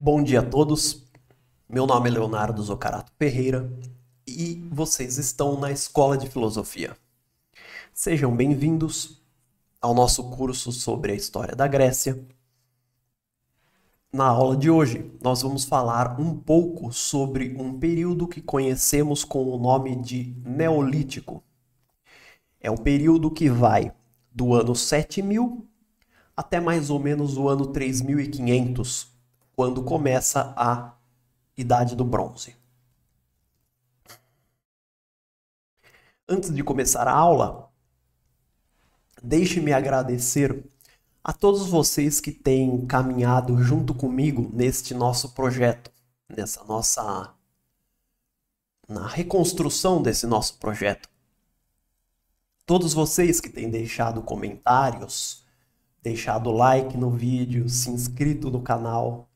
Bom dia a todos. Meu nome é Leonardo Zocarato Ferreira e vocês estão na Escola de Filosofia. Sejam bem-vindos ao nosso curso sobre a história da Grécia. Na aula de hoje, nós vamos falar um pouco sobre um período que conhecemos com o nome de Neolítico. É um período que vai do ano 7000 até mais ou menos o ano 3500 quando começa a Idade do Bronze. Antes de começar a aula, deixe-me agradecer a todos vocês que têm caminhado junto comigo neste nosso projeto, nessa nossa na reconstrução desse nosso projeto. Todos vocês que têm deixado comentários, deixado like no vídeo, se inscrito no canal,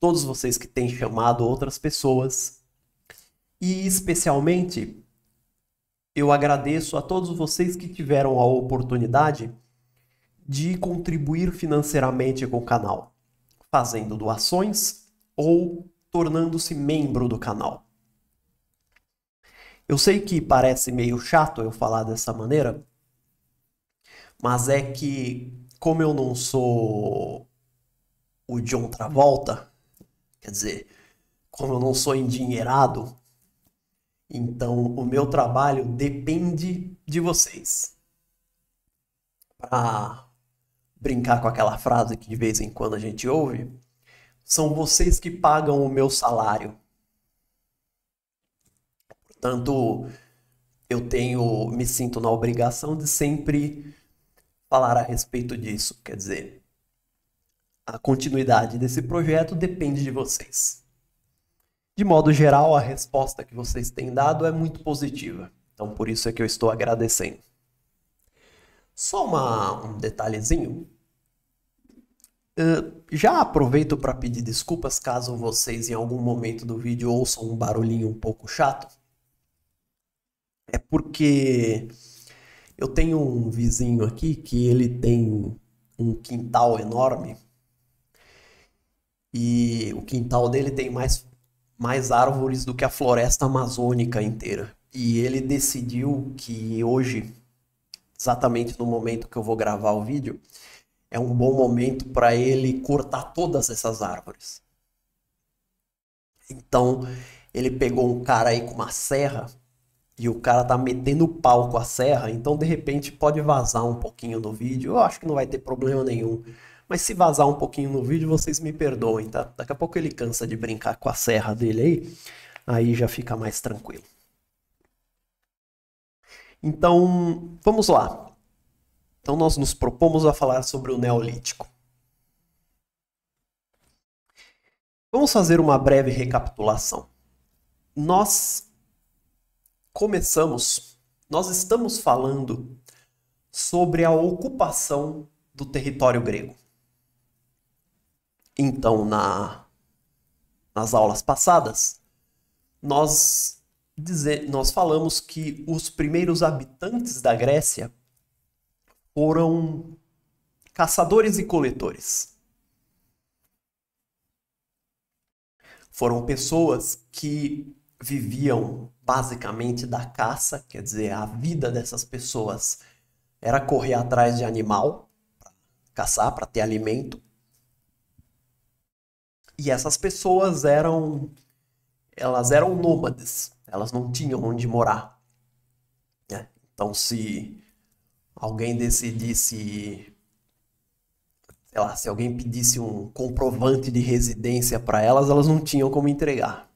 todos vocês que têm chamado outras pessoas. E especialmente eu agradeço a todos vocês que tiveram a oportunidade de contribuir financeiramente com o canal, fazendo doações ou tornando-se membro do canal. Eu sei que parece meio chato eu falar dessa maneira, mas é que, como eu não sou o John Travolta, Quer dizer, como eu não sou endinheirado, então o meu trabalho depende de vocês. Para brincar com aquela frase que de vez em quando a gente ouve, são vocês que pagam o meu salário. Portanto, eu tenho, me sinto na obrigação de sempre falar a respeito disso. Quer dizer, a continuidade desse projeto depende de vocês. De modo geral, a resposta que vocês têm dado é muito positiva. Então, por isso é que eu estou agradecendo. Só uma, um detalhezinho. Uh, já aproveito para pedir desculpas caso vocês em algum momento do vídeo ouçam um barulhinho um pouco chato. É porque eu tenho um vizinho aqui que ele tem um quintal enorme e o quintal dele tem mais, mais árvores do que a floresta amazônica inteira. E ele decidiu que hoje, exatamente no momento que eu vou gravar o vídeo, é um bom momento para ele cortar todas essas árvores. Então, ele pegou um cara aí com uma serra e o cara tá metendo pau com a serra, então de repente pode vazar um pouquinho do vídeo. Eu acho que não vai ter problema nenhum. Mas se vazar um pouquinho no vídeo, vocês me perdoem, tá? Daqui a pouco ele cansa de brincar com a serra dele aí, aí já fica mais tranquilo. Então, vamos lá. Então nós nos propomos a falar sobre o Neolítico. Vamos fazer uma breve recapitulação. Nós começamos, nós estamos falando sobre a ocupação do território grego. Então, na, nas aulas passadas, nós, dizer, nós falamos que os primeiros habitantes da Grécia foram caçadores e coletores. Foram pessoas que viviam basicamente da caça, quer dizer, a vida dessas pessoas era correr atrás de animal, caçar para ter alimento, e essas pessoas eram elas eram nômades, elas não tinham onde morar. Né? Então, se alguém decidisse, sei lá, se alguém pedisse um comprovante de residência para elas, elas não tinham como entregar.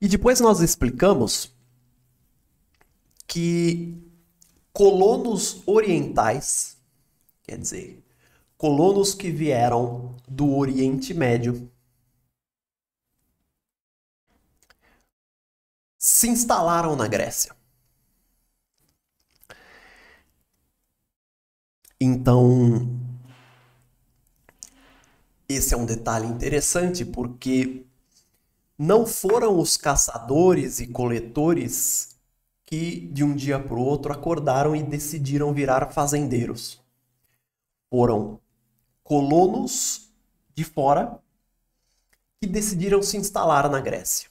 E depois nós explicamos que colonos orientais, quer dizer, colonos que vieram do Oriente Médio se instalaram na Grécia. Então, esse é um detalhe interessante porque não foram os caçadores e coletores que de um dia para o outro acordaram e decidiram virar fazendeiros. Foram colonos de fora que decidiram se instalar na Grécia.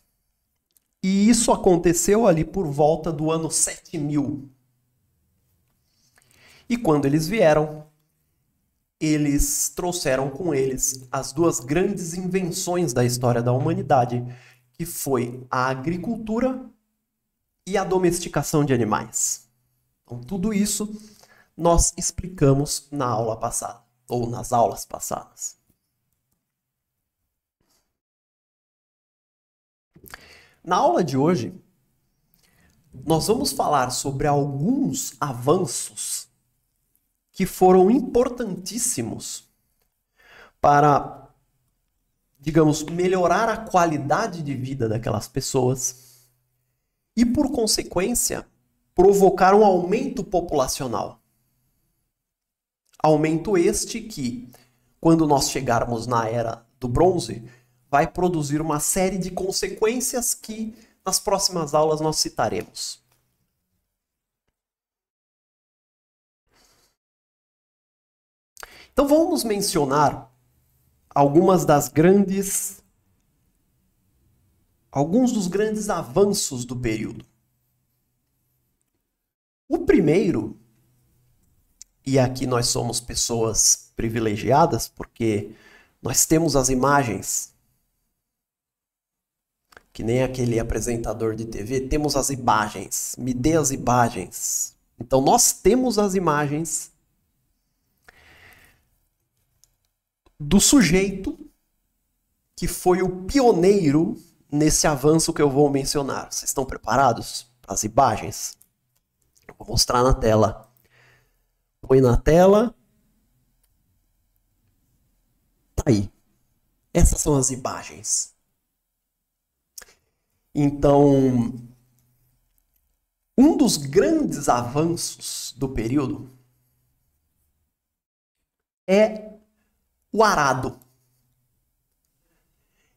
E isso aconteceu ali por volta do ano 7000. E quando eles vieram, eles trouxeram com eles as duas grandes invenções da história da humanidade, que foi a agricultura e a domesticação de animais. Então, tudo isso nós explicamos na aula passada ou nas aulas passadas. Na aula de hoje, nós vamos falar sobre alguns avanços que foram importantíssimos para, digamos, melhorar a qualidade de vida daquelas pessoas e, por consequência, provocar um aumento populacional. Aumento este que, quando nós chegarmos na era do bronze, vai produzir uma série de consequências que nas próximas aulas nós citaremos. Então vamos mencionar algumas das grandes alguns dos grandes avanços do período. O primeiro e aqui nós somos pessoas privilegiadas porque nós temos as imagens. Que nem aquele apresentador de TV, temos as imagens. Me dê as imagens. Então nós temos as imagens do sujeito que foi o pioneiro nesse avanço que eu vou mencionar. Vocês estão preparados para as imagens? Eu vou mostrar na tela põe na tela. Tá aí. Essas são as imagens. Então, um dos grandes avanços do período é o arado.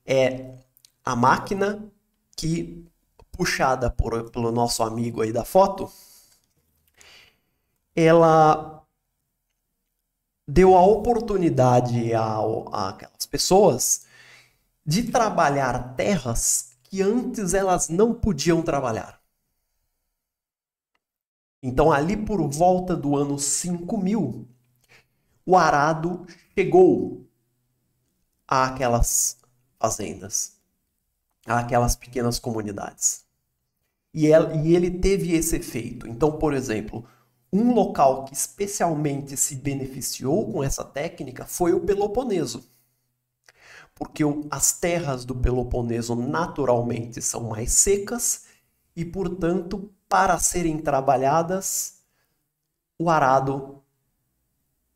É a máquina que, puxada por, pelo nosso amigo aí da foto, ela deu a oportunidade àquelas pessoas de trabalhar terras que antes elas não podiam trabalhar. Então, ali por volta do ano 5000, o arado chegou àquelas fazendas, àquelas pequenas comunidades. E ele teve esse efeito. Então, por exemplo, um local que especialmente se beneficiou com essa técnica foi o Peloponeso. Porque as terras do Peloponeso naturalmente são mais secas e, portanto, para serem trabalhadas, o arado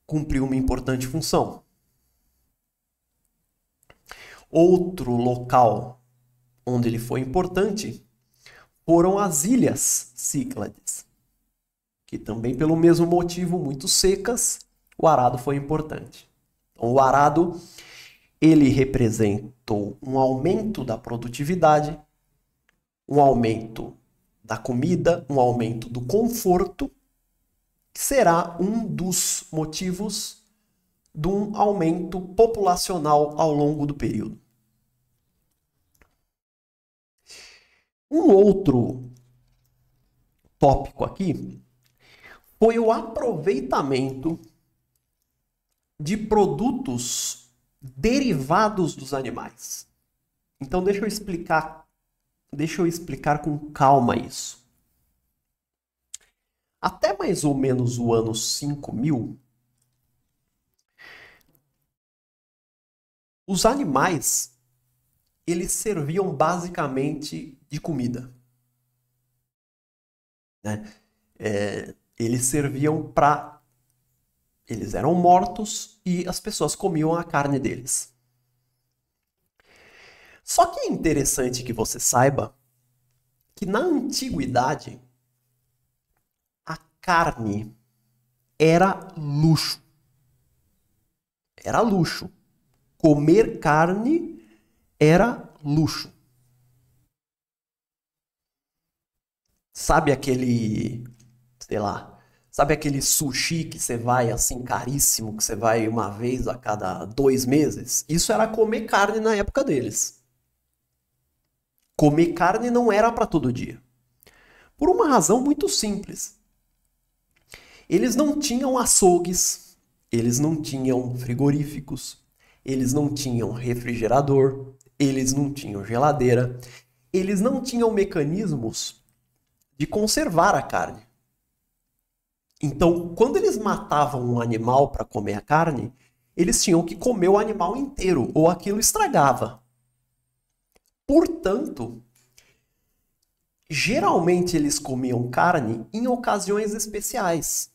cumpriu uma importante função. Outro local onde ele foi importante foram as ilhas Cíclades que também pelo mesmo motivo muito secas, o arado foi importante. Então, o arado ele representou um aumento da produtividade, um aumento da comida, um aumento do conforto, que será um dos motivos de um aumento populacional ao longo do período. Um outro tópico aqui foi o aproveitamento de produtos derivados dos animais. Então deixa eu explicar, deixa eu explicar com calma isso. Até mais ou menos o ano 5000, os animais eles serviam basicamente de comida. Né? É, eles serviam para. Eles eram mortos e as pessoas comiam a carne deles. Só que é interessante que você saiba que na antiguidade a carne era luxo. Era luxo. Comer carne era luxo. Sabe aquele sei lá, sabe aquele sushi que você vai assim caríssimo, que você vai uma vez a cada dois meses? Isso era comer carne na época deles. Comer carne não era para todo dia. Por uma razão muito simples. Eles não tinham açougues, eles não tinham frigoríficos, eles não tinham refrigerador, eles não tinham geladeira, eles não tinham mecanismos de conservar a carne. Então, quando eles matavam um animal para comer a carne, eles tinham que comer o animal inteiro, ou aquilo estragava. Portanto, geralmente eles comiam carne em ocasiões especiais.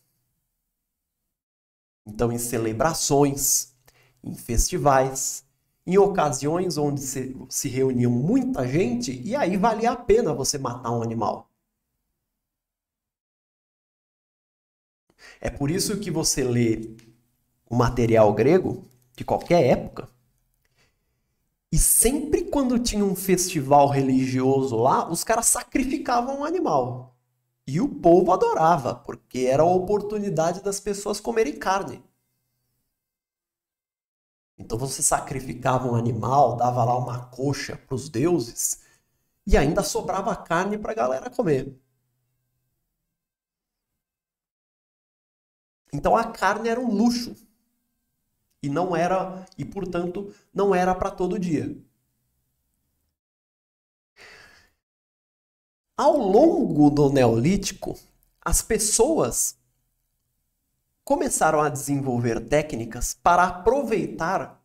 Então, em celebrações, em festivais, em ocasiões onde se, reunia reuniam muita gente, e aí valia a pena você matar um animal. É por isso que você lê o material grego de qualquer época e sempre quando tinha um festival religioso lá, os caras sacrificavam um animal. E o povo adorava, porque era a oportunidade das pessoas comerem carne. Então você sacrificava um animal, dava lá uma coxa para os deuses e ainda sobrava carne para a galera comer. Então a carne era um luxo. E não era, e portanto, não era para todo dia. Ao longo do Neolítico, as pessoas começaram a desenvolver técnicas para aproveitar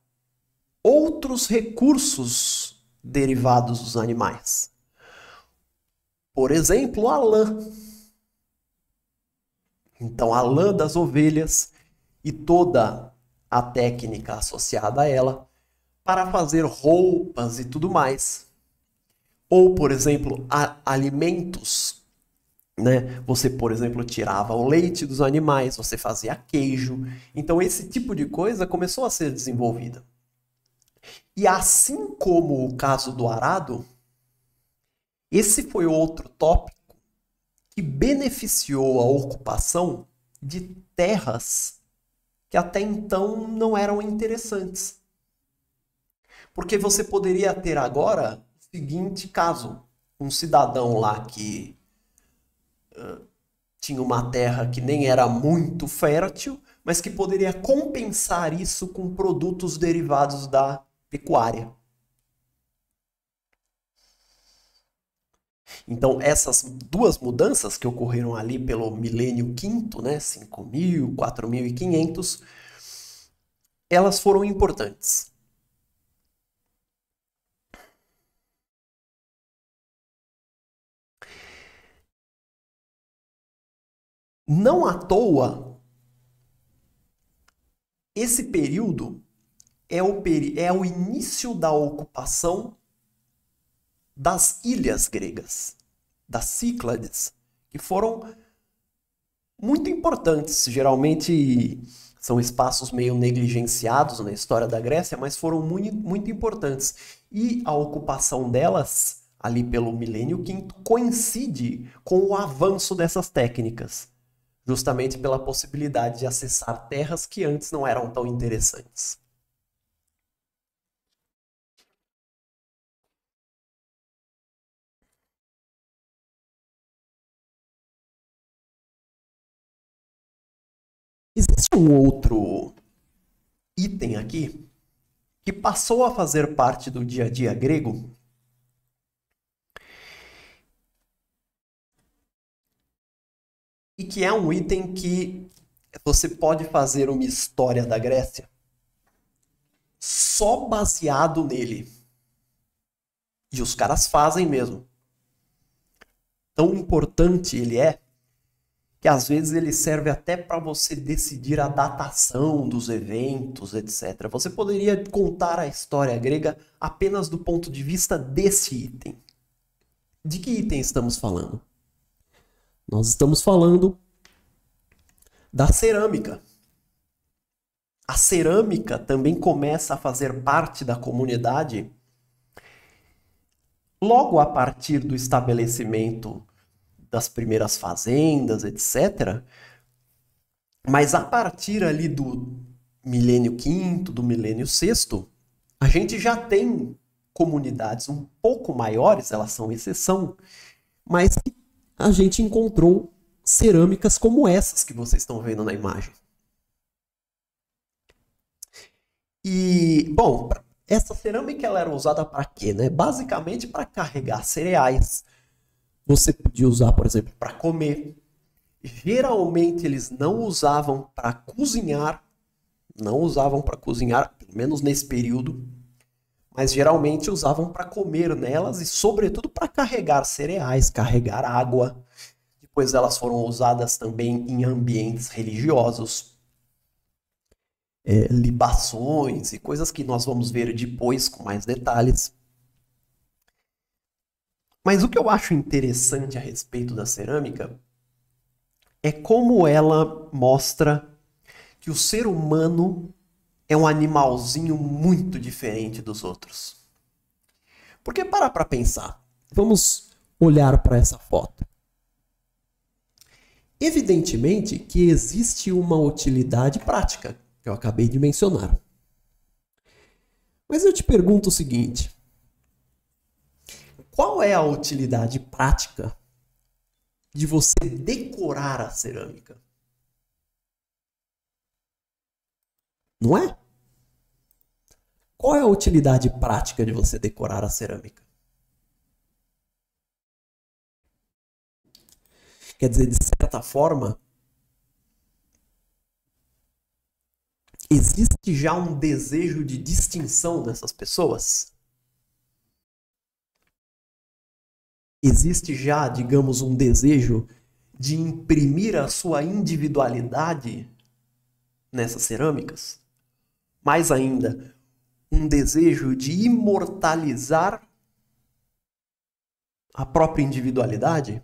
outros recursos derivados dos animais. Por exemplo, a lã. Então, a lã das ovelhas e toda a técnica associada a ela para fazer roupas e tudo mais. Ou, por exemplo, alimentos. Né? Você, por exemplo, tirava o leite dos animais, você fazia queijo. Então, esse tipo de coisa começou a ser desenvolvida. E assim como o caso do arado, esse foi outro tópico que beneficiou a ocupação de terras que até então não eram interessantes. Porque você poderia ter agora o seguinte caso: um cidadão lá que uh, tinha uma terra que nem era muito fértil, mas que poderia compensar isso com produtos derivados da pecuária. Então, essas duas mudanças que ocorreram ali pelo milênio quinto, né, 5.000, 4.500, elas foram importantes. Não à toa, esse período é o, é o início da ocupação das ilhas gregas, das Cíclades, que foram muito importantes, geralmente são espaços meio negligenciados na história da Grécia, mas foram muito, muito importantes. E a ocupação delas, ali pelo milênio quinto, coincide com o avanço dessas técnicas, justamente pela possibilidade de acessar terras que antes não eram tão interessantes. um outro item aqui que passou a fazer parte do dia a dia grego. E que é um item que você pode fazer uma história da Grécia só baseado nele. E os caras fazem mesmo. Tão importante ele é que às vezes ele serve até para você decidir a datação dos eventos, etc. Você poderia contar a história grega apenas do ponto de vista desse item. De que item estamos falando? Nós estamos falando da cerâmica. A cerâmica também começa a fazer parte da comunidade logo a partir do estabelecimento das primeiras fazendas, etc. Mas a partir ali do milênio quinto, do milênio sexto, a gente já tem comunidades um pouco maiores, elas são exceção, mas a gente encontrou cerâmicas como essas que vocês estão vendo na imagem. E, bom, essa cerâmica ela era usada para quê? Né? Basicamente para carregar cereais, você podia usar, por exemplo, para comer. Geralmente eles não usavam para cozinhar, não usavam para cozinhar, pelo menos nesse período, mas geralmente usavam para comer nelas e, sobretudo, para carregar cereais, carregar água. Depois elas foram usadas também em ambientes religiosos, é, libações e coisas que nós vamos ver depois com mais detalhes. Mas o que eu acho interessante a respeito da cerâmica é como ela mostra que o ser humano é um animalzinho muito diferente dos outros. Porque para para pensar, vamos olhar para essa foto. Evidentemente que existe uma utilidade prática que eu acabei de mencionar. Mas eu te pergunto o seguinte: qual é a utilidade prática de você decorar a cerâmica? Não é? Qual é a utilidade prática de você decorar a cerâmica? Quer dizer, de certa forma, existe já um desejo de distinção dessas pessoas? Existe já, digamos, um desejo de imprimir a sua individualidade nessas cerâmicas? Mais ainda, um desejo de imortalizar a própria individualidade?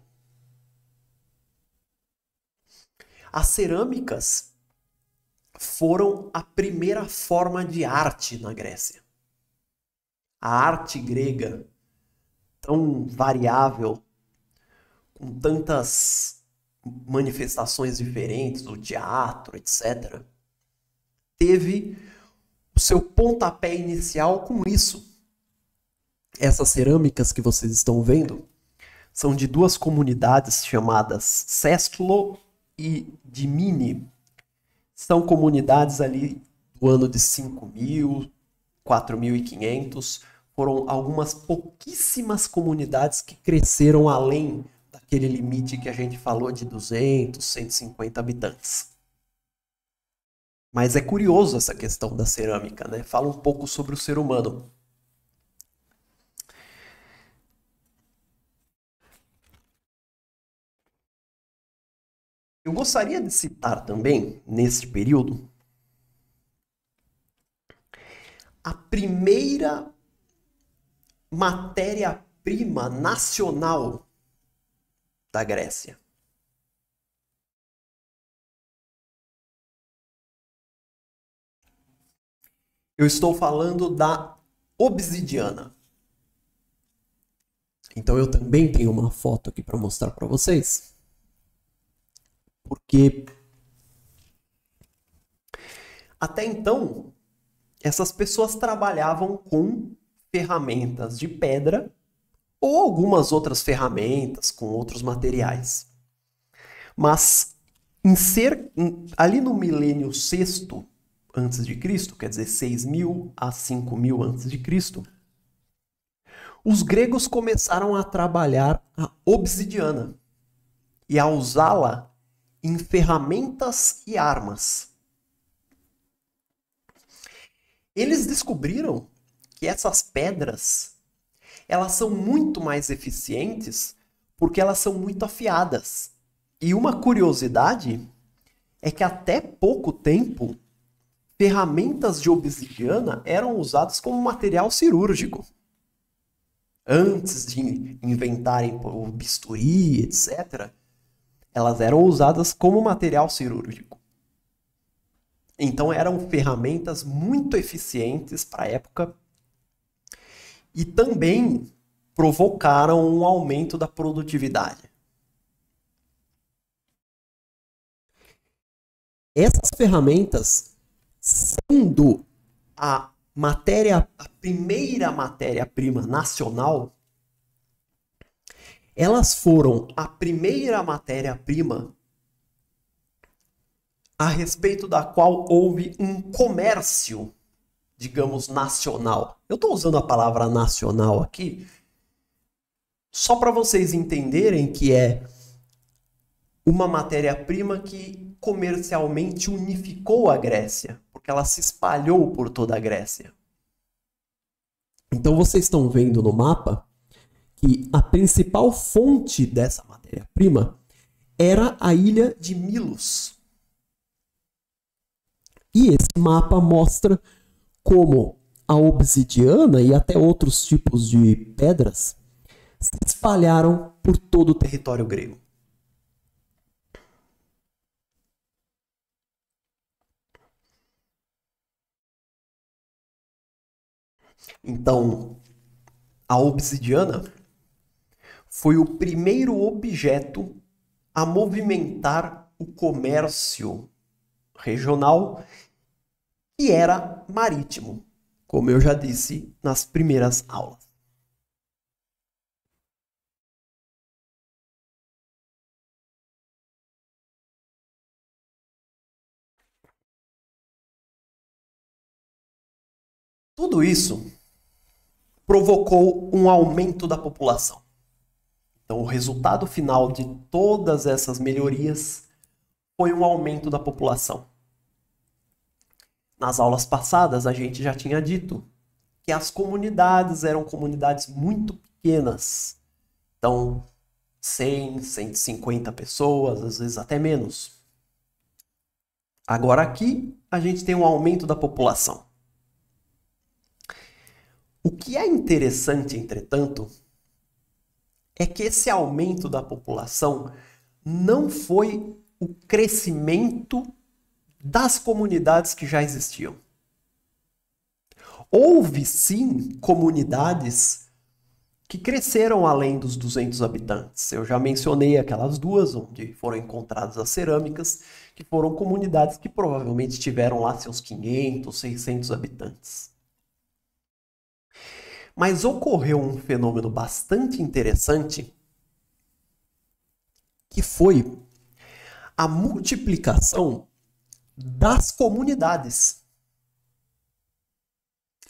As cerâmicas foram a primeira forma de arte na Grécia. A arte grega tão variável, com tantas manifestações diferentes, o teatro, etc., teve o seu pontapé inicial com isso. Essas cerâmicas que vocês estão vendo são de duas comunidades chamadas Sestlo e Dimini São comunidades ali do ano de 5.000, mil, 4.500, foram algumas pouquíssimas comunidades que cresceram além daquele limite que a gente falou de 200, 150 habitantes. Mas é curioso essa questão da cerâmica, né? Fala um pouco sobre o ser humano. Eu gostaria de citar também, neste período, a primeira matéria-prima nacional da Grécia. Eu estou falando da obsidiana. Então eu também tenho uma foto aqui para mostrar para vocês. Porque até então essas pessoas trabalhavam com ferramentas de pedra ou algumas outras ferramentas com outros materiais. Mas ser, ali no milênio sexto antes de Cristo, quer dizer, 6.000 a 5.000 antes de Cristo, os gregos começaram a trabalhar a obsidiana e a usá-la em ferramentas e armas. Eles descobriram que essas pedras elas são muito mais eficientes porque elas são muito afiadas. E uma curiosidade é que até pouco tempo ferramentas de obsidiana eram usadas como material cirúrgico. Antes de inventarem o bisturi, etc., elas eram usadas como material cirúrgico. Então eram ferramentas muito eficientes para a época e também provocaram um aumento da produtividade. Essas ferramentas, sendo a matéria, a primeira matéria-prima nacional, elas foram a primeira matéria-prima a respeito da qual houve um comércio, digamos, nacional. Eu estou usando a palavra nacional aqui só para vocês entenderem que é uma matéria-prima que comercialmente unificou a Grécia, porque ela se espalhou por toda a Grécia. Então vocês estão vendo no mapa que a principal fonte dessa matéria-prima era a ilha de Milos. E esse mapa mostra como a obsidiana e até outros tipos de pedras se espalharam por todo o território grego. Então, a obsidiana foi o primeiro objeto a movimentar o comércio regional e era marítimo como eu já disse nas primeiras aulas. Tudo isso provocou um aumento da população. Então, o resultado final de todas essas melhorias foi um aumento da população. Nas aulas passadas, a gente já tinha dito que as comunidades eram comunidades muito pequenas. Então, 100, 150 pessoas, às vezes até menos. Agora aqui, a gente tem um aumento da população. O que é interessante, entretanto, é que esse aumento da população não foi o crescimento das comunidades que já existiam. Houve sim comunidades que cresceram além dos 200 habitantes. Eu já mencionei aquelas duas onde foram encontradas as cerâmicas, que foram comunidades que provavelmente tiveram lá seus 500, 600 habitantes. Mas ocorreu um fenômeno bastante interessante que foi a multiplicação das comunidades.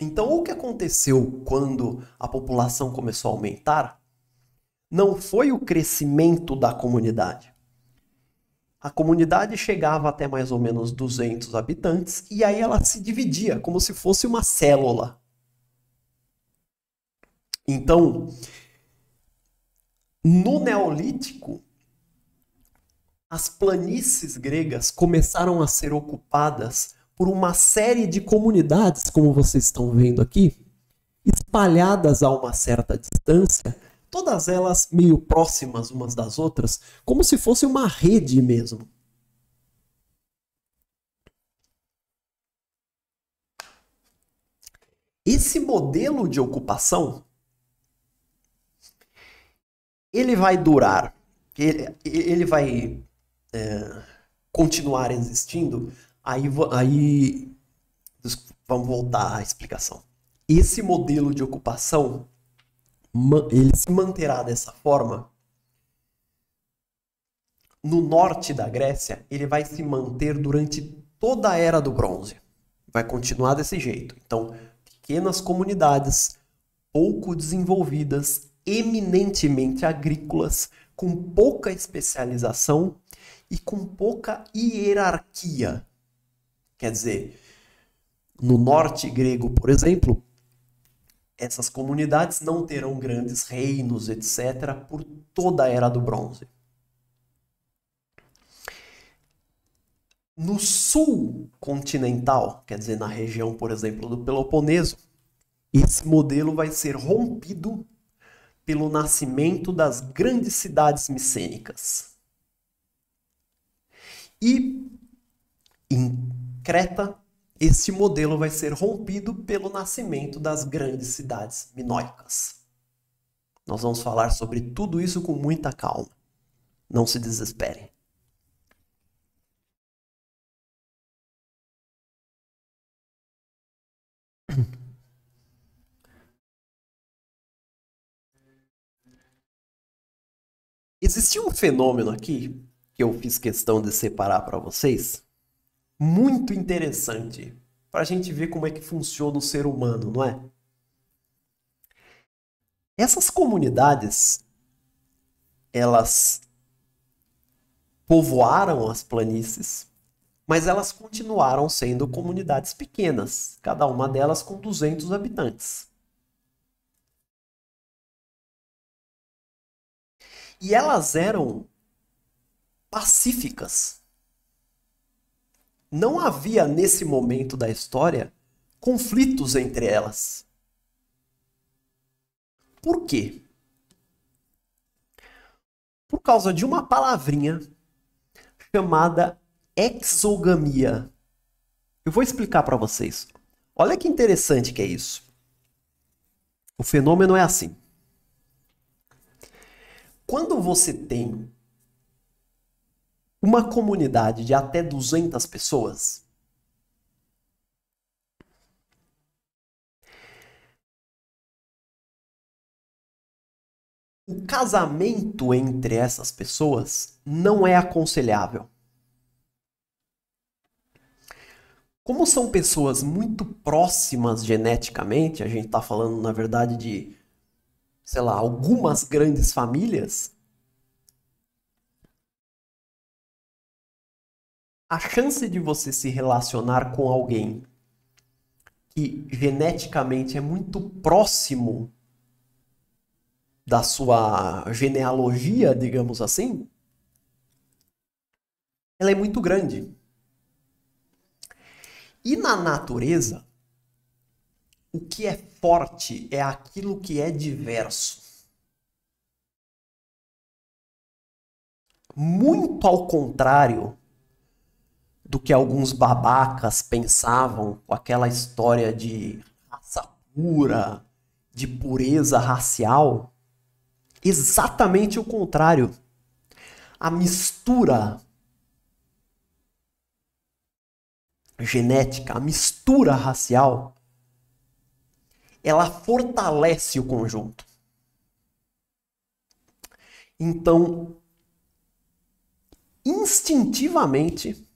Então, o que aconteceu quando a população começou a aumentar não foi o crescimento da comunidade. A comunidade chegava até mais ou menos 200 habitantes e aí ela se dividia, como se fosse uma célula. Então, no Neolítico, as planícies gregas começaram a ser ocupadas por uma série de comunidades, como vocês estão vendo aqui, espalhadas a uma certa distância, todas elas meio próximas umas das outras, como se fosse uma rede mesmo. Esse modelo de ocupação ele vai durar, ele, ele vai é, continuar existindo, aí, aí vamos voltar à explicação. Esse modelo de ocupação ele se manterá dessa forma. No norte da Grécia, ele vai se manter durante toda a era do bronze. Vai continuar desse jeito. Então, pequenas comunidades pouco desenvolvidas, eminentemente agrícolas, com pouca especialização e com pouca hierarquia. Quer dizer, no norte grego, por exemplo, essas comunidades não terão grandes reinos, etc., por toda a era do bronze. No sul continental, quer dizer, na região, por exemplo, do Peloponeso, esse modelo vai ser rompido pelo nascimento das grandes cidades micênicas. E em Creta, esse modelo vai ser rompido pelo nascimento das grandes cidades minoicas. Nós vamos falar sobre tudo isso com muita calma. Não se desesperem. Existia um fenômeno aqui que eu fiz questão de separar para vocês, muito interessante para a gente ver como é que funciona o ser humano, não é? Essas comunidades, elas povoaram as planícies, mas elas continuaram sendo comunidades pequenas, cada uma delas com 200 habitantes. E elas eram pacíficas. Não havia nesse momento da história conflitos entre elas. Por quê? Por causa de uma palavrinha chamada exogamia. Eu vou explicar para vocês. Olha que interessante que é isso. O fenômeno é assim. Quando você tem uma comunidade de até 200 pessoas o casamento entre essas pessoas não é aconselhável. Como são pessoas muito próximas geneticamente, a gente está falando na verdade de, sei lá, algumas grandes famílias, a chance de você se relacionar com alguém que geneticamente é muito próximo da sua genealogia, digamos assim, ela é muito grande. E na natureza, o que é forte é aquilo que é diverso. Muito ao contrário do que alguns babacas pensavam com aquela história de raça pura, de pureza racial. Exatamente o contrário. A mistura genética, a mistura racial, ela fortalece o conjunto. Então, instintivamente,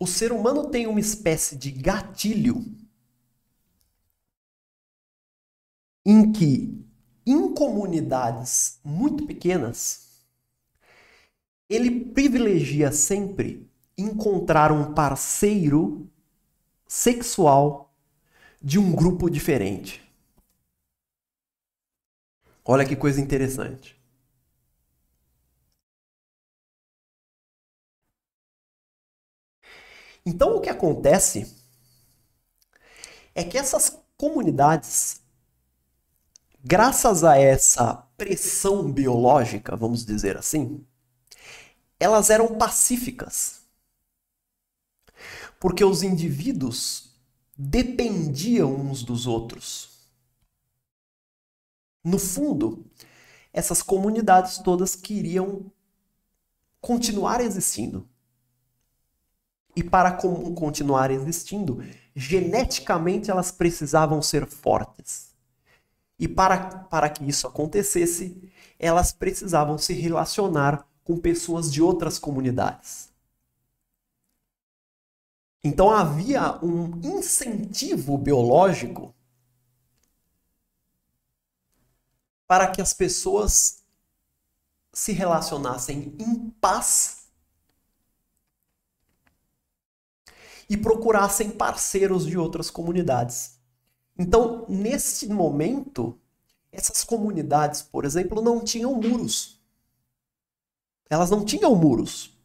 o ser humano tem uma espécie de gatilho em que, em comunidades muito pequenas, ele privilegia sempre encontrar um parceiro sexual de um grupo diferente. Olha que coisa interessante. Então o que acontece é que essas comunidades, graças a essa pressão biológica, vamos dizer assim, elas eram pacíficas. Porque os indivíduos dependiam uns dos outros. No fundo, essas comunidades todas queriam continuar existindo. E para continuar existindo, geneticamente elas precisavam ser fortes. E para, para que isso acontecesse, elas precisavam se relacionar com pessoas de outras comunidades. Então havia um incentivo biológico para que as pessoas se relacionassem em paz e procurassem parceiros de outras comunidades. Então, nesse momento, essas comunidades, por exemplo, não tinham muros. Elas não tinham muros.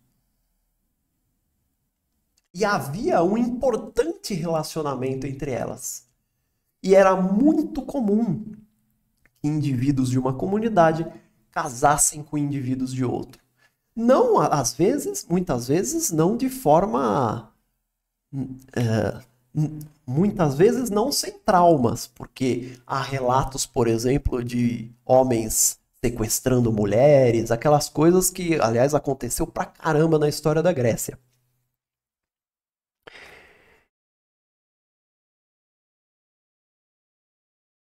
E havia um importante relacionamento entre elas. E era muito comum que indivíduos de uma comunidade casassem com indivíduos de outro. Não, às vezes, muitas vezes, não de forma é, muitas vezes não sem traumas, porque há relatos, por exemplo, de homens sequestrando mulheres, aquelas coisas que, aliás, aconteceu pra caramba na história da Grécia.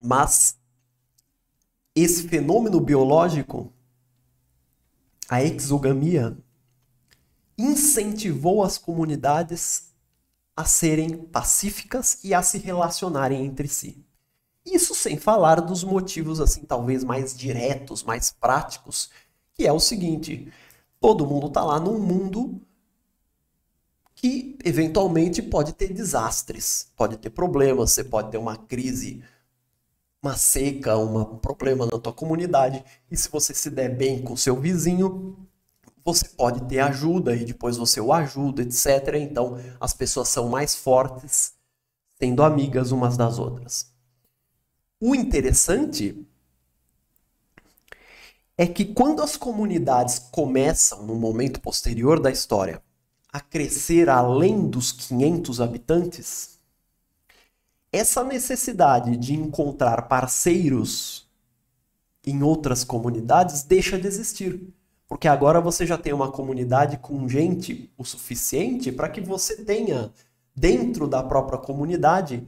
Mas esse fenômeno biológico, a exogamia, incentivou as comunidades a serem pacíficas e a se relacionarem entre si. Isso sem falar dos motivos assim talvez mais diretos, mais práticos, que é o seguinte: todo mundo está lá num mundo que eventualmente pode ter desastres, pode ter problemas, você pode ter uma crise, uma seca, um problema na tua comunidade, e se você se der bem com seu vizinho, você pode ter ajuda e depois você o ajuda, etc. Então as pessoas são mais fortes sendo amigas umas das outras. O interessante é que quando as comunidades começam, no momento posterior da história, a crescer além dos 500 habitantes, essa necessidade de encontrar parceiros em outras comunidades deixa de existir. Porque agora você já tem uma comunidade com gente o suficiente para que você tenha, dentro da própria comunidade,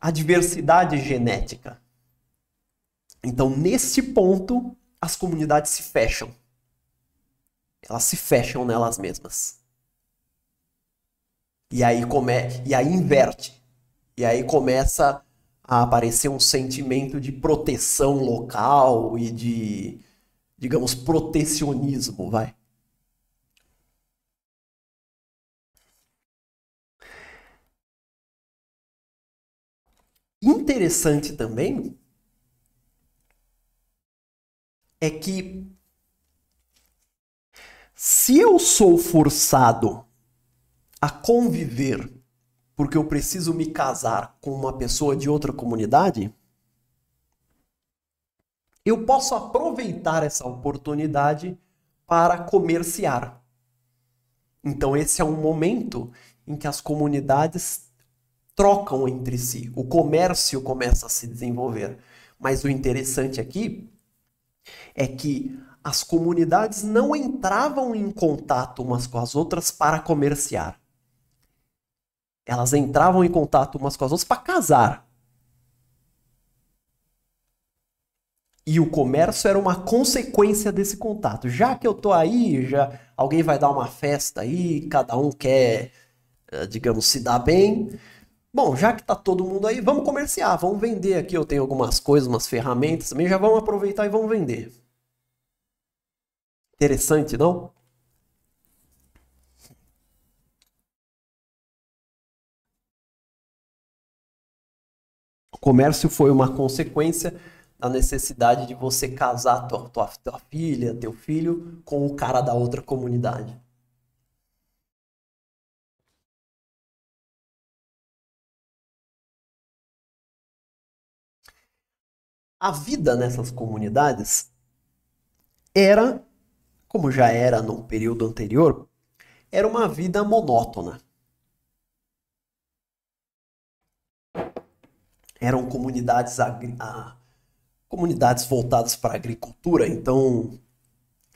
a diversidade genética. Então, nesse ponto, as comunidades se fecham. Elas se fecham nelas mesmas. E aí, come... e aí inverte. E aí começa a aparecer um sentimento de proteção local e de digamos, protecionismo, vai. Interessante também é que se eu sou forçado a conviver porque eu preciso me casar com uma pessoa de outra comunidade, eu posso aproveitar essa oportunidade para comerciar. Então, esse é um momento em que as comunidades trocam entre si, o comércio começa a se desenvolver. Mas o interessante aqui é que as comunidades não entravam em contato umas com as outras para comerciar. Elas entravam em contato umas com as outras para casar. E o comércio era uma consequência desse contato. Já que eu tô aí, já alguém vai dar uma festa aí, cada um quer, eh, digamos, se dar bem. Bom, já que tá todo mundo aí, vamos comerciar, vamos vender aqui. Eu tenho algumas coisas, umas ferramentas também, já vamos aproveitar e vamos vender. Interessante, não? O comércio foi uma consequência a necessidade de você casar tua, tua, tua filha, teu filho, com o cara da outra comunidade? A vida nessas comunidades era, como já era no período anterior, era uma vida monótona. Eram comunidades a, comunidades voltadas para a agricultura, então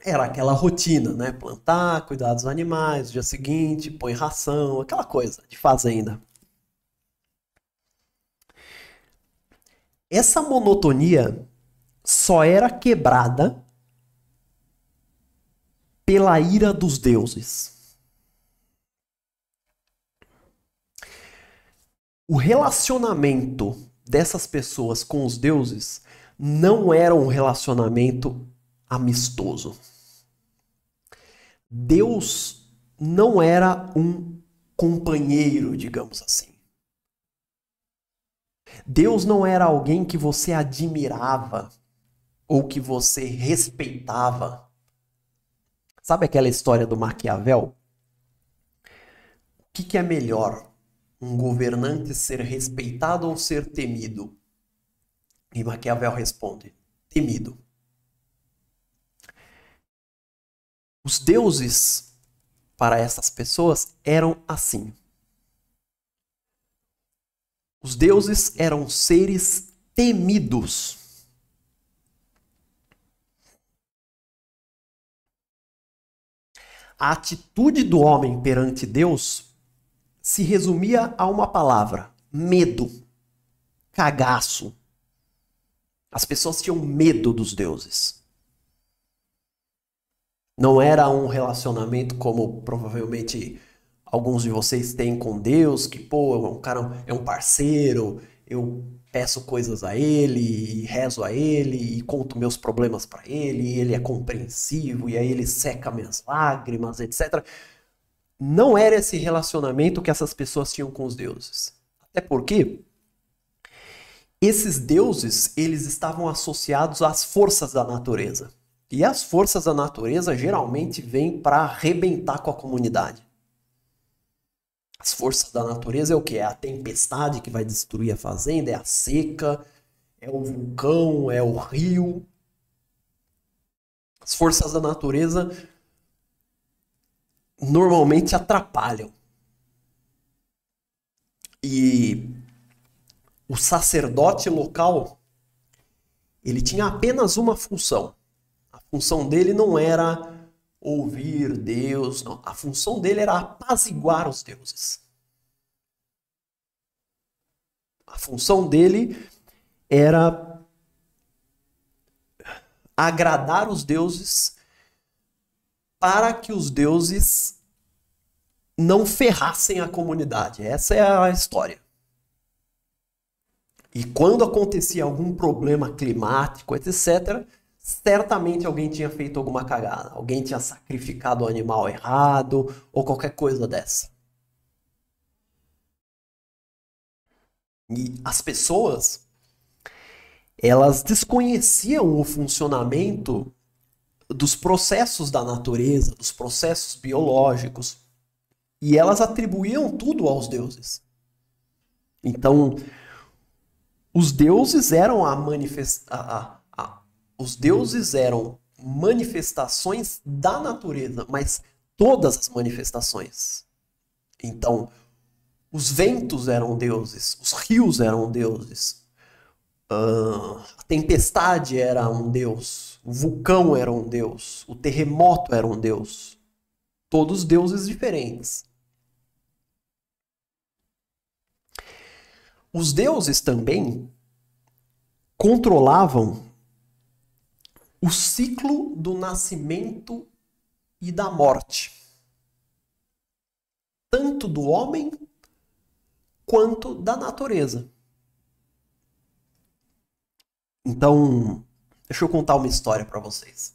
era aquela rotina, né? Plantar, cuidar dos animais, dia seguinte, põe ração, aquela coisa de fazenda. Essa monotonia só era quebrada pela ira dos deuses. O relacionamento dessas pessoas com os deuses não era um relacionamento amistoso. Deus não era um companheiro, digamos assim. Deus não era alguém que você admirava ou que você respeitava. Sabe aquela história do Maquiavel? O que, que é melhor? Um governante ser respeitado ou ser temido? E Maquiavel responde: temido. Os deuses para essas pessoas eram assim. Os deuses eram seres temidos. A atitude do homem perante Deus se resumia a uma palavra: medo, cagaço, as pessoas tinham medo dos deuses. Não era um relacionamento como provavelmente alguns de vocês têm com Deus, que pô, é um cara é um parceiro, eu peço coisas a ele, e rezo a ele, e conto meus problemas para ele, e ele é compreensivo, e aí ele seca minhas lágrimas, etc. Não era esse relacionamento que essas pessoas tinham com os deuses. Até porque esses deuses, eles estavam associados às forças da natureza. E as forças da natureza geralmente vêm para arrebentar com a comunidade. As forças da natureza é o que? É a tempestade que vai destruir a fazenda, é a seca, é o vulcão, é o rio. As forças da natureza normalmente atrapalham. E o sacerdote local, ele tinha apenas uma função. A função dele não era ouvir Deus, não. A função dele era apaziguar os deuses. A função dele era agradar os deuses para que os deuses não ferrassem a comunidade. Essa é a história. E quando acontecia algum problema climático, etc., certamente alguém tinha feito alguma cagada, alguém tinha sacrificado o animal errado ou qualquer coisa dessa. E as pessoas, elas desconheciam o funcionamento dos processos da natureza, dos processos biológicos, e elas atribuíam tudo aos deuses. Então, os deuses eram a manifesta... A, a, a, os deuses eram manifestações da natureza, mas todas as manifestações. Então, os ventos eram deuses, os rios eram deuses, uh, a tempestade era um deus, o vulcão era um deus, o terremoto era um deus. Todos deuses diferentes. Os deuses também controlavam o ciclo do nascimento e da morte, tanto do homem quanto da natureza. Então, deixa eu contar uma história para vocês.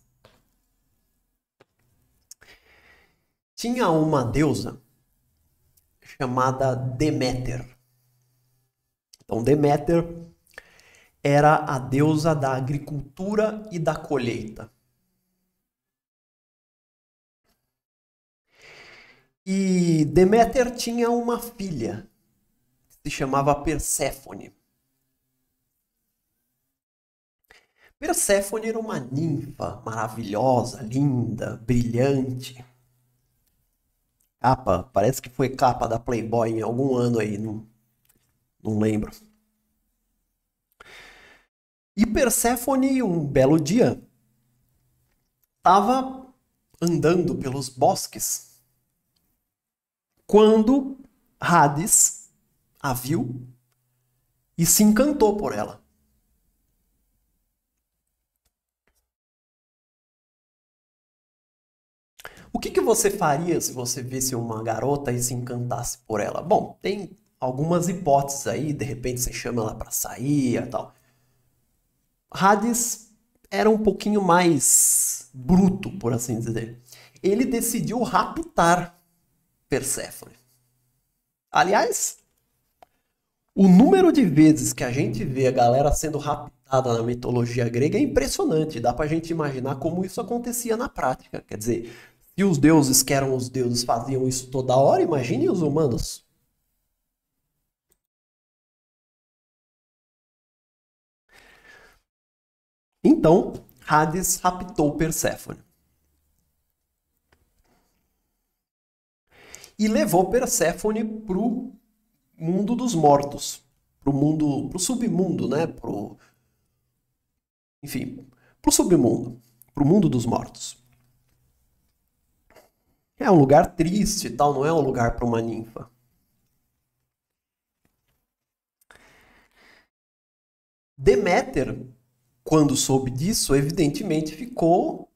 Tinha uma deusa chamada Deméter. Então, Deméter era a deusa da agricultura e da colheita. E Deméter tinha uma filha, que se chamava Perséfone. Perséfone era uma ninfa maravilhosa, linda, brilhante. Capa, parece que foi capa da Playboy em algum ano aí, não, não lembro. E Persephone, um belo dia, estava andando pelos bosques quando Hades a viu e se encantou por ela. O que, que, você faria se você visse uma garota e se encantasse por ela? Bom, tem algumas hipóteses aí, de repente você chama ela para sair e tal. Hades era um pouquinho mais bruto, por assim dizer. Ele decidiu raptar Perséfone. Aliás, o número de vezes que a gente vê a galera sendo raptada na mitologia grega é impressionante. Dá pra gente imaginar como isso acontecia na prática. Quer dizer, se os deuses que eram os deuses faziam isso toda hora, imagine os humanos. Então, Hades raptou Perséfone. E levou Perséfone para o mundo dos mortos, para o mundo, para o submundo, né? Pro, enfim, para o submundo, para o mundo dos mortos. É um lugar triste e tal, não é um lugar para uma ninfa. Deméter quando soube disso, evidentemente ficou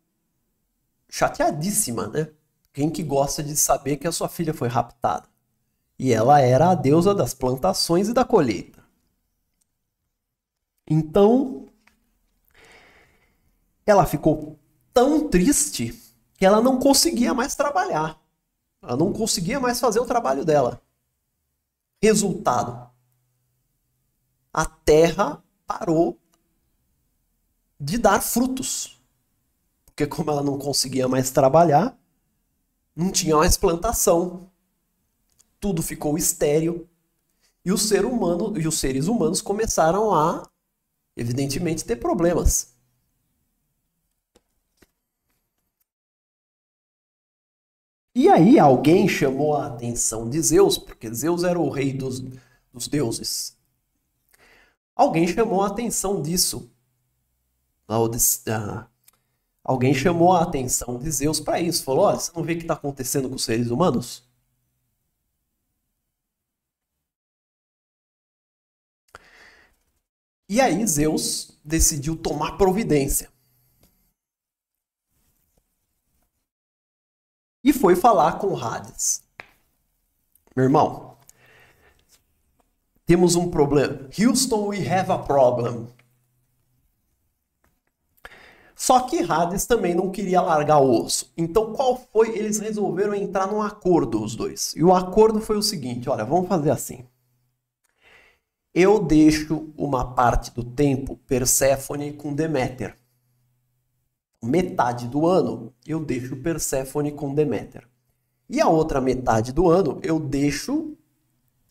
chateadíssima, né? Quem que gosta de saber que a sua filha foi raptada? E ela era a deusa das plantações e da colheita. Então, ela ficou tão triste que ela não conseguia mais trabalhar. Ela não conseguia mais fazer o trabalho dela. Resultado: a terra parou de dar frutos. Porque como ela não conseguia mais trabalhar, não tinha mais plantação. Tudo ficou estéril. E o ser humano e os seres humanos começaram a evidentemente ter problemas. E aí alguém chamou a atenção de Zeus, porque Zeus era o rei dos, dos deuses. Alguém chamou a atenção disso alguém chamou a atenção de Zeus para isso. Falou: olha, você não vê o que está acontecendo com os seres humanos? E aí Zeus decidiu tomar providência. E foi falar com Hades. Meu irmão, temos um problema. Houston, we have a problem. Só que Hades também não queria largar o osso. Então qual foi? Eles resolveram entrar num acordo os dois. E o acordo foi o seguinte, olha, vamos fazer assim. Eu deixo uma parte do tempo Perséfone com Deméter. Metade do ano eu deixo Perséfone com Deméter. E a outra metade do ano eu deixo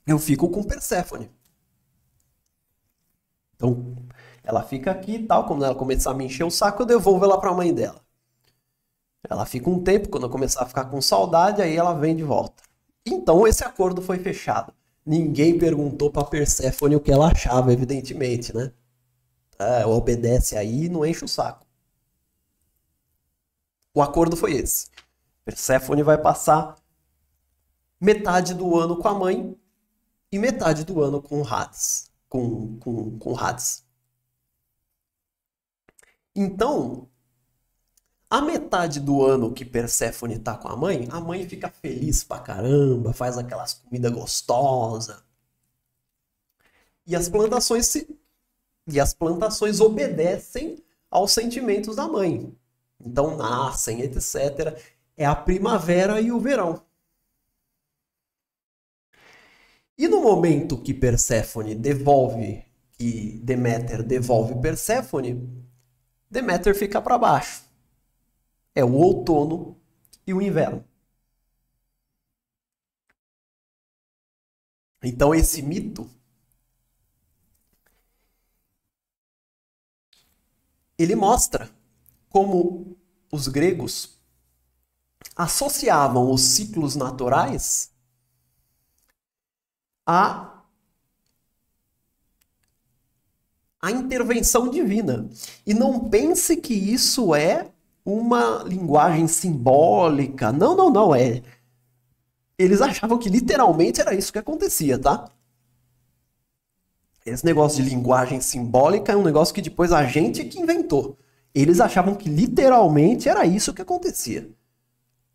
eu fico com Perséfone. Então, ela fica aqui e tal. Quando ela começar a me encher o saco, eu devolvo ela para a mãe dela. Ela fica um tempo, quando eu começar a ficar com saudade, aí ela vem de volta. Então esse acordo foi fechado. Ninguém perguntou para Persephone o que ela achava, evidentemente, né? Ah, obedece aí e não enche o saco. O acordo foi esse. Persephone vai passar metade do ano com a mãe e metade do ano com o Hades. Com, com, com Hades. Então, a metade do ano que Perséfone tá com a mãe, a mãe fica feliz pra caramba, faz aquelas comidas gostosas. E as plantações se e as plantações obedecem aos sentimentos da mãe. Então nascem, etc. É a primavera e o verão. E no momento que Perséfone devolve, que Deméter devolve Perséfone, Deméter fica para baixo. É o outono e o inverno. Então esse mito ele mostra como os gregos associavam os ciclos naturais a a intervenção divina. E não pense que isso é uma linguagem simbólica. Não, não, não. É. Eles achavam que literalmente era isso que acontecia, tá? Esse negócio de linguagem simbólica é um negócio que depois a gente que inventou. Eles achavam que literalmente era isso que acontecia.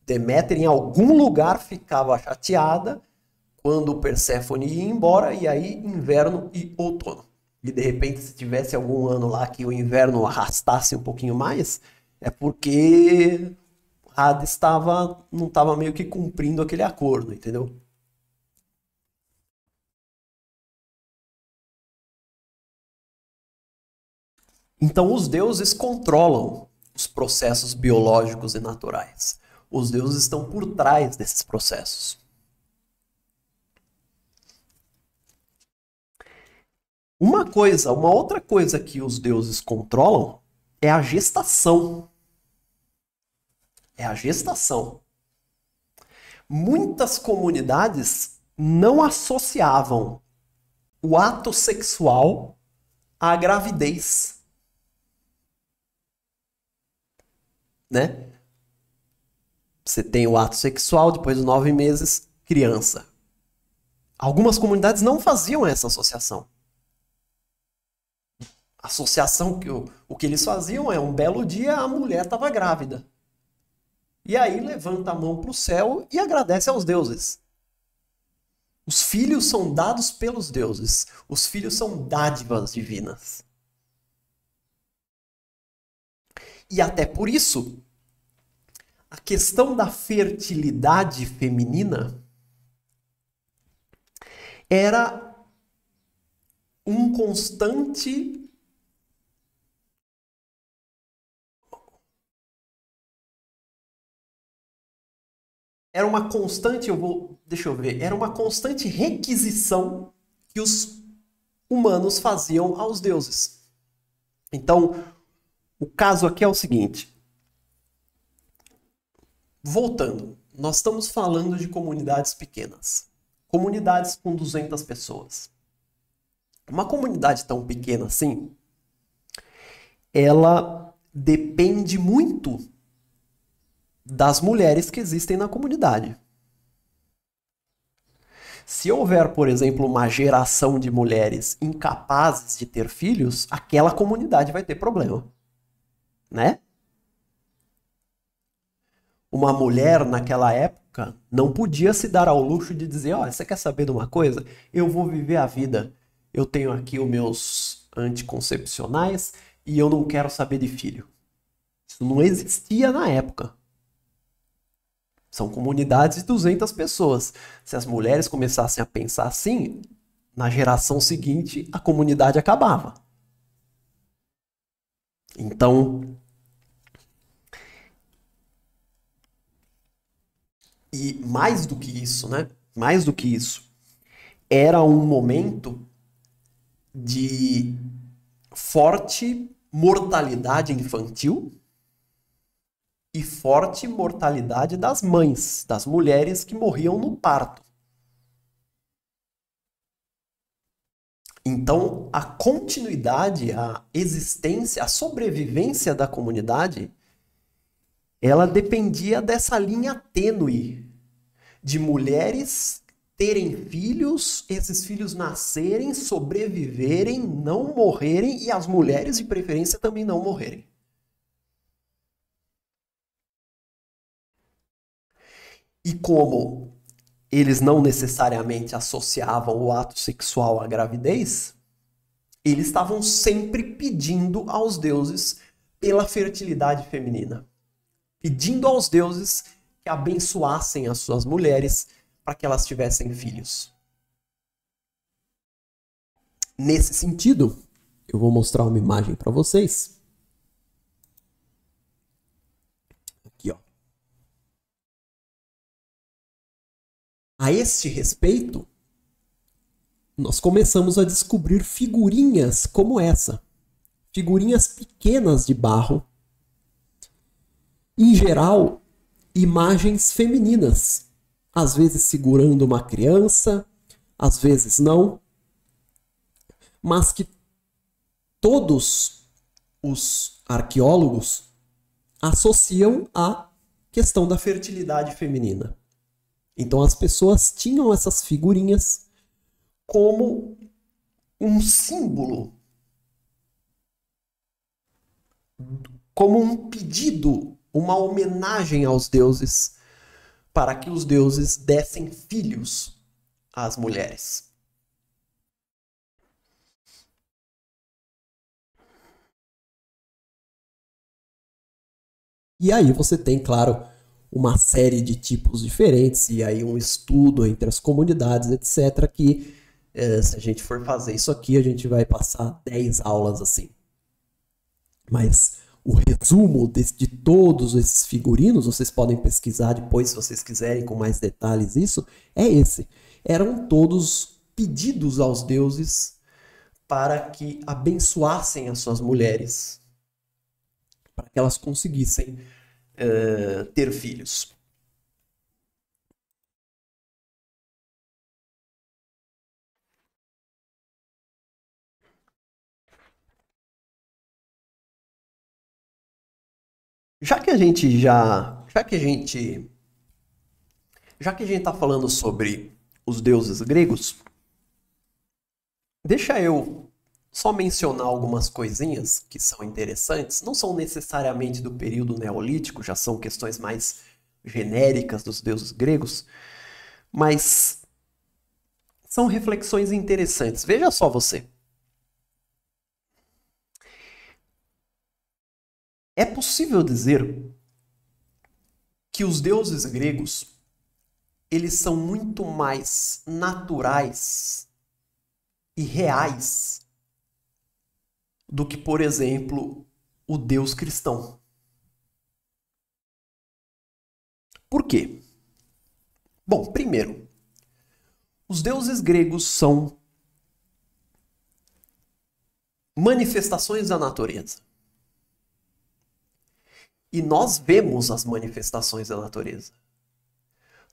Deméter em algum lugar ficava chateada quando Perséfone ia embora, e aí inverno e outono e de repente se tivesse algum ano lá que o inverno arrastasse um pouquinho mais, é porque Hades estava não estava meio que cumprindo aquele acordo, entendeu? Então os deuses controlam os processos biológicos e naturais. Os deuses estão por trás desses processos. Uma coisa, uma outra coisa que os deuses controlam é a gestação. É a gestação. Muitas comunidades não associavam o ato sexual à gravidez. Né? Você tem o ato sexual, depois de nove meses, criança. Algumas comunidades não faziam essa associação associação que o, o que eles faziam é um belo dia a mulher estava grávida. E aí levanta a mão para o céu e agradece aos deuses. Os filhos são dados pelos deuses. Os filhos são dádivas divinas. E até por isso, a questão da fertilidade feminina era um constante era uma constante, eu vou, deixa eu ver, era uma constante requisição que os humanos faziam aos deuses. Então, o caso aqui é o seguinte. Voltando, nós estamos falando de comunidades pequenas. Comunidades com 200 pessoas. Uma comunidade tão pequena assim, ela depende muito das mulheres que existem na comunidade. Se houver, por exemplo, uma geração de mulheres incapazes de ter filhos, aquela comunidade vai ter problema. Né? Uma mulher naquela época não podia se dar ao luxo de dizer: Olha, você quer saber de uma coisa? Eu vou viver a vida. Eu tenho aqui os meus anticoncepcionais e eu não quero saber de filho. Isso não existia na época. São comunidades de 200 pessoas. Se as mulheres começassem a pensar assim, na geração seguinte a comunidade acabava. Então. E mais do que isso, né? Mais do que isso, era um momento de forte mortalidade infantil e forte mortalidade das mães, das mulheres que morriam no parto. Então, a continuidade, a existência, a sobrevivência da comunidade, ela dependia dessa linha tênue de mulheres terem filhos, esses filhos nascerem, sobreviverem, não morrerem e as mulheres de preferência também não morrerem. E como eles não necessariamente associavam o ato sexual à gravidez, eles estavam sempre pedindo aos deuses pela fertilidade feminina, pedindo aos deuses que abençoassem as suas mulheres para que elas tivessem filhos. Nesse sentido, eu vou mostrar uma imagem para vocês A este respeito, nós começamos a descobrir figurinhas como essa. Figurinhas pequenas de barro. Em geral, imagens femininas, às vezes segurando uma criança, às vezes não, mas que todos os arqueólogos associam à questão da fertilidade feminina. Então as pessoas tinham essas figurinhas como um símbolo, como um pedido, uma homenagem aos deuses, para que os deuses dessem filhos às mulheres. E aí você tem, claro, uma série de tipos diferentes e aí um estudo entre as comunidades, etc. Que eh, se a gente for fazer isso aqui, a gente vai passar 10 aulas assim. Mas o resumo de, de todos esses figurinos, vocês podem pesquisar depois se vocês quiserem com mais detalhes isso, é esse. Eram todos pedidos aos deuses para que abençoassem as suas mulheres, para que elas conseguissem uh, ter filhos. Já que a gente já, já que a gente, já que a gente está falando sobre os deuses gregos, deixa eu só mencionar algumas coisinhas que são interessantes, não são necessariamente do período neolítico, já são questões mais genéricas dos deuses gregos, mas são reflexões interessantes. Veja só você. É possível dizer que os deuses gregos eles são muito mais naturais e reais do que, por exemplo, o Deus cristão. Por quê? Bom, primeiro, os deuses gregos são manifestações da natureza. E nós vemos as manifestações da natureza.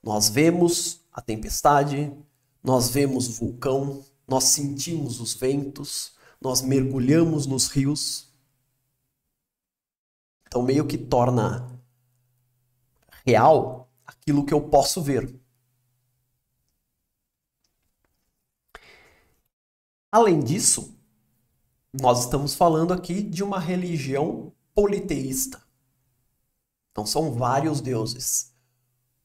Nós vemos a tempestade, nós vemos o vulcão, nós sentimos os ventos, nós mergulhamos nos rios. Então, meio que torna real aquilo que eu posso ver. Além disso, nós estamos falando aqui de uma religião politeísta. Então, são vários deuses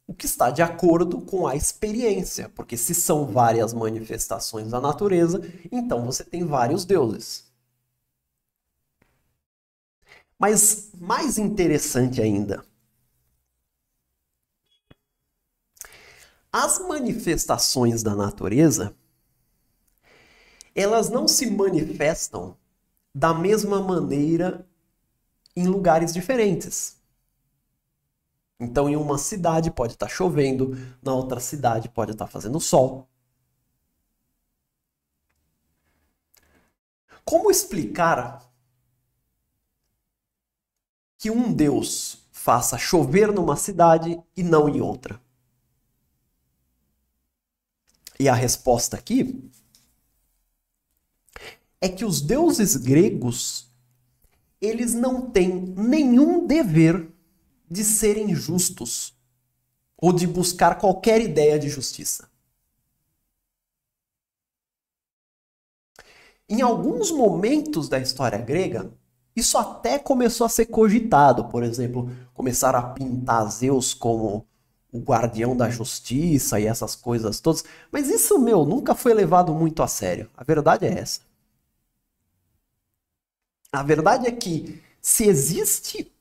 o que está de acordo com a experiência, porque se são várias manifestações da natureza, então você tem vários deuses. Mas mais interessante ainda, as manifestações da natureza, elas não se manifestam da mesma maneira em lugares diferentes. Então, em uma cidade pode estar tá chovendo, na outra cidade pode estar tá fazendo sol. Como explicar que um Deus faça chover numa cidade e não em outra? E a resposta aqui é que os deuses gregos eles não têm nenhum dever de serem justos ou de buscar qualquer ideia de justiça. Em alguns momentos da história grega, isso até começou a ser cogitado, por exemplo, começaram a pintar Zeus como o guardião da justiça e essas coisas todas, mas isso, meu, nunca foi levado muito a sério. A verdade é essa. A verdade é que se existe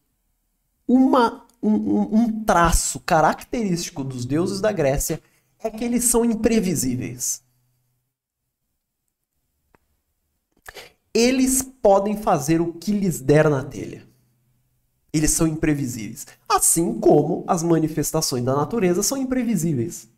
uma, um, um traço característico dos deuses da Grécia é que eles são imprevisíveis. Eles podem fazer o que lhes der na telha. Eles são imprevisíveis. Assim como as manifestações da natureza são imprevisíveis.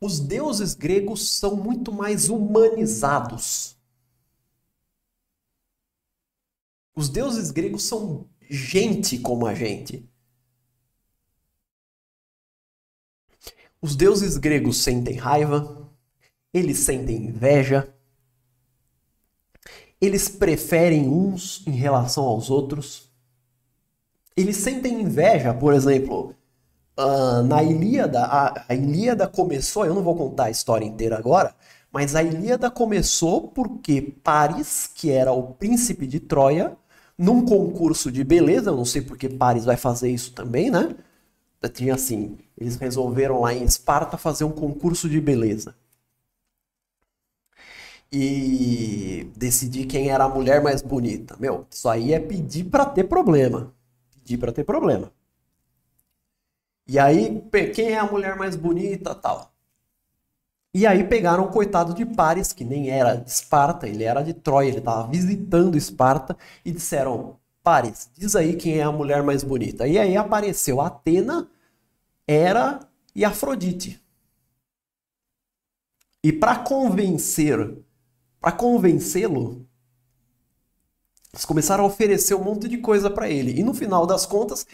Os deuses gregos são muito mais humanizados Os deuses gregos são gente como a gente. Os deuses gregos sentem raiva, eles sentem inveja, eles preferem uns em relação aos outros. Eles sentem inveja, por exemplo, ah, na Ilíada, a, Ilíada começou, eu não vou contar a história inteira agora, mas a Ilíada começou porque Paris, que era o príncipe de Troia, num concurso de beleza, eu não sei porque Paris vai fazer isso também, né? Tinha assim, eles resolveram lá em Esparta fazer um concurso de beleza. E decidir quem era a mulher mais bonita. Meu, isso aí é pedir para ter problema. Pedir para ter problema. E aí, quem é a mulher mais bonita, tal. E aí pegaram o coitado de Paris, que nem era de Esparta, ele era de Troia, ele estava visitando Esparta, e disseram: Paris, diz aí quem é a mulher mais bonita. E aí apareceu Atena, Hera e Afrodite. E para convencer, para convencê-lo, eles começaram a oferecer um monte de coisa para ele. E no final das contas,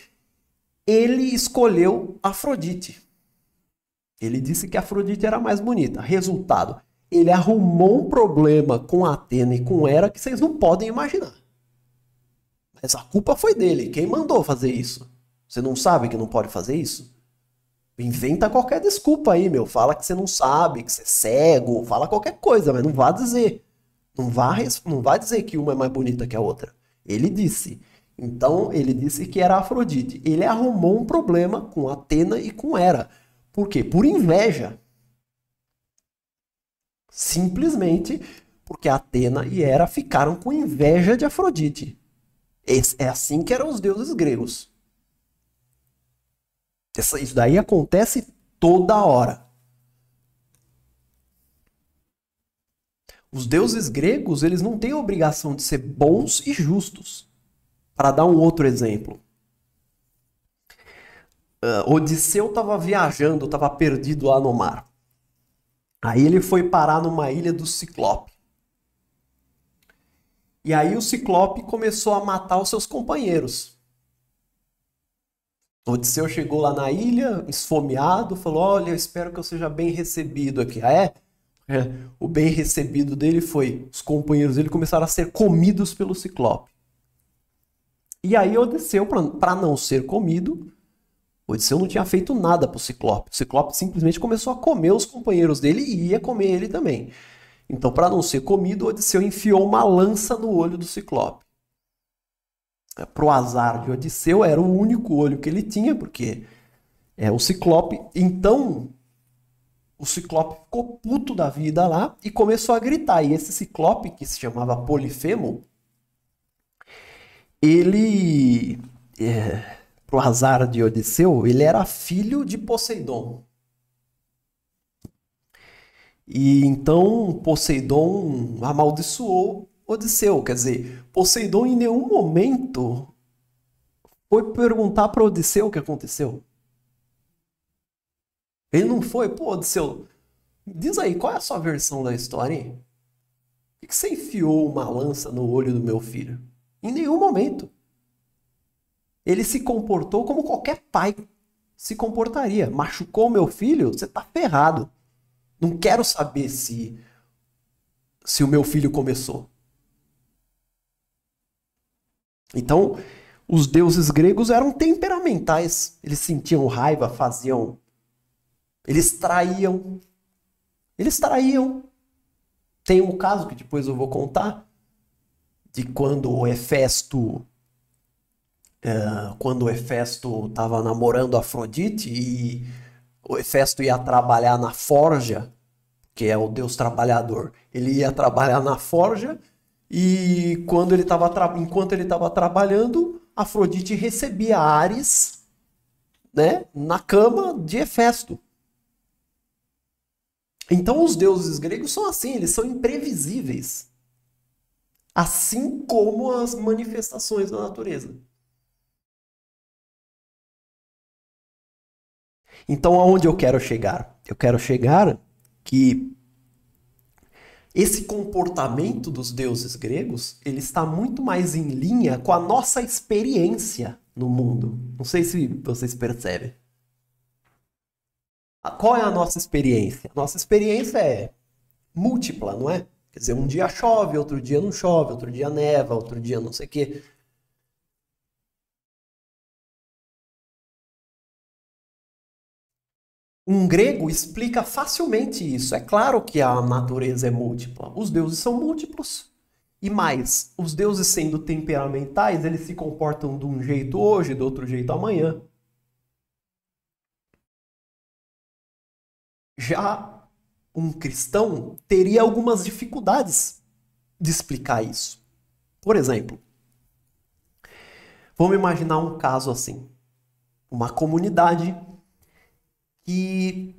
ele escolheu Afrodite. Ele disse que Afrodite era mais bonita. Resultado, ele arrumou um problema com Atena e com Hera que vocês não podem imaginar. Mas a culpa foi dele. Quem mandou fazer isso? Você não sabe que não pode fazer isso? Inventa qualquer desculpa aí, meu. Fala que você não sabe, que você é cego, fala qualquer coisa, mas não vá dizer. Não vá, não vá dizer que uma é mais bonita que a outra. Ele disse. Então, ele disse que era Afrodite. Ele arrumou um problema com Atena e com Hera. Por quê? Por inveja. Simplesmente porque Atena e Hera ficaram com inveja de Afrodite. É assim que eram os deuses gregos. Isso daí acontece toda hora. Os deuses gregos, eles não têm obrigação de ser bons e justos. Para dar um outro exemplo, uh, Odisseu estava viajando, estava perdido lá no mar. Aí ele foi parar numa ilha do Ciclope. E aí o Ciclope começou a matar os seus companheiros. Odisseu chegou lá na ilha, esfomeado, falou: Olha, eu espero que eu seja bem recebido aqui. Ah, é? é? O bem recebido dele foi: os companheiros dele começaram a ser comidos pelo Ciclope. E aí Odisseu, para não ser comido, Odisseu não tinha feito nada pro Ciclope. O Ciclope simplesmente começou a comer os companheiros dele e ia comer ele também. Então, para não ser comido, Odisseu enfiou uma lança no olho do Ciclope. É, pro azar de Odisseu, era o único olho que ele tinha, porque é o Ciclope. Então, o Ciclope ficou puto da vida lá e começou a gritar. E esse Ciclope, que se chamava Polifemo, ele. É pro azar de Odisseu, ele era filho de Poseidon. E então Poseidon amaldiçoou Odisseu, quer dizer, Poseidon em nenhum momento foi perguntar para Odisseu o que aconteceu. Ele não foi, pô, Odisseu, diz aí, qual é a sua versão da história, hein? Por que você enfiou uma lança no olho do meu filho? Em nenhum momento. Ele se comportou como qualquer pai se comportaria. Machucou meu filho? Você tá ferrado. Não quero saber se se o meu filho começou. Então, os deuses gregos eram temperamentais. Eles sentiam raiva, faziam. Eles traíam. Eles traíam. Tem um caso que depois eu vou contar de quando Hefesto uh, quando Hefesto estava namorando Afrodite e o Hefesto ia trabalhar na forja, que é o deus trabalhador. Ele ia trabalhar na forja e quando ele tava enquanto ele estava trabalhando, Afrodite recebia Ares né, na cama de Hefesto. Então os deuses gregos são assim, eles são imprevisíveis. Assim como as manifestações da natureza. Então, aonde eu quero chegar? Eu quero chegar que esse comportamento dos deuses gregos, ele está muito mais em linha com a nossa experiência no mundo. Não sei se vocês percebem. Qual é a nossa experiência? Nossa experiência é múltipla, não é? Quer dizer, um dia chove, outro dia não chove, outro dia neva, outro dia não sei o quê. Um grego explica facilmente isso. É claro que a natureza é múltipla. Os deuses são múltiplos. E mais, os deuses sendo temperamentais, eles se comportam de um jeito hoje, do outro jeito amanhã. Já um cristão teria algumas dificuldades de explicar isso. Por exemplo, vamos imaginar um caso assim: uma comunidade que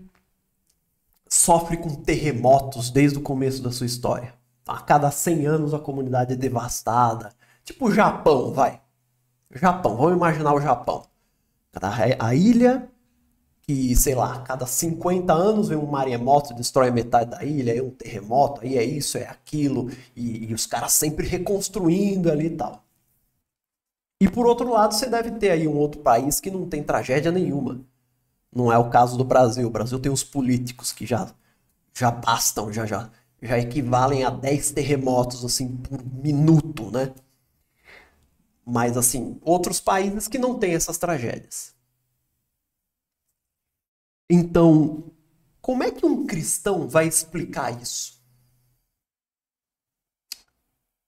sofre com terremotos desde o começo da sua história. A cada 100 anos a comunidade é devastada. Tipo o Japão, vai. Japão, vamos imaginar o Japão. A ilha que, sei lá, a cada 50 anos vem um maremoto, destrói metade da ilha, aí um terremoto, aí é isso, é aquilo, e, e os caras sempre reconstruindo ali e tal. E por outro lado, você deve ter aí um outro país que não tem tragédia nenhuma. Não é o caso do Brasil. O Brasil tem os políticos que já, já bastam, já, já, já equivalem a 10 terremotos assim por minuto, né? Mas assim, outros países que não têm essas tragédias. Então, como é que um cristão vai explicar isso?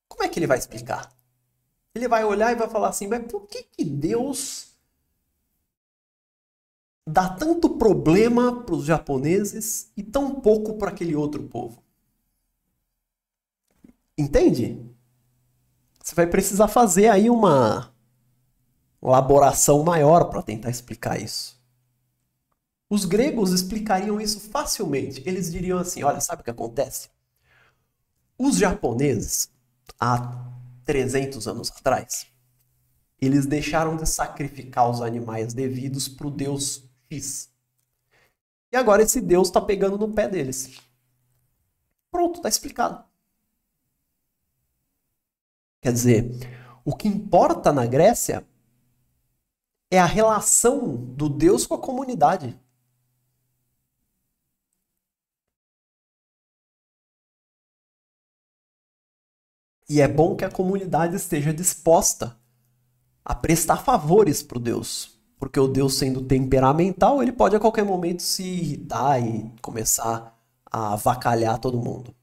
Como é que ele vai explicar? Ele vai olhar e vai falar assim, mas por que, que Deus dá tanto problema para os japoneses e tão pouco para aquele outro povo. Entende? Você vai precisar fazer aí uma elaboração maior para tentar explicar isso. Os gregos explicariam isso facilmente. Eles diriam assim: olha, sabe o que acontece? Os japoneses, há 300 anos atrás, eles deixaram de sacrificar os animais devidos para o deus X. E agora esse Deus está pegando no pé deles. Pronto, está explicado. Quer dizer, o que importa na Grécia é a relação do Deus com a comunidade. E é bom que a comunidade esteja disposta a prestar favores para o Deus. Porque o Deus, sendo temperamental, ele pode a qualquer momento se irritar e começar a avacalhar todo mundo.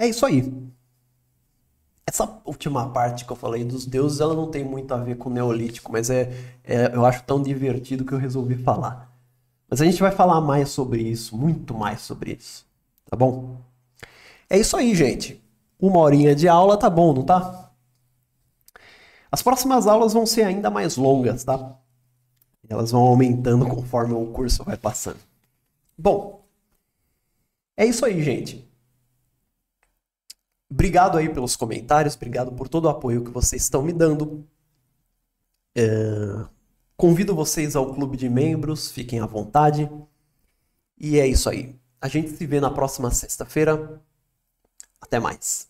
É isso aí. Essa última parte que eu falei dos deuses, ela não tem muito a ver com o Neolítico, mas é, é, eu acho tão divertido que eu resolvi falar. Mas a gente vai falar mais sobre isso, muito mais sobre isso. Tá bom? É isso aí, gente. Uma horinha de aula tá bom, não tá? As próximas aulas vão ser ainda mais longas, tá? Elas vão aumentando conforme o curso vai passando. Bom, é isso aí, gente. Obrigado aí pelos comentários, obrigado por todo o apoio que vocês estão me dando. É... Convido vocês ao clube de membros, fiquem à vontade. E é isso aí. A gente se vê na próxima sexta-feira. Até mais.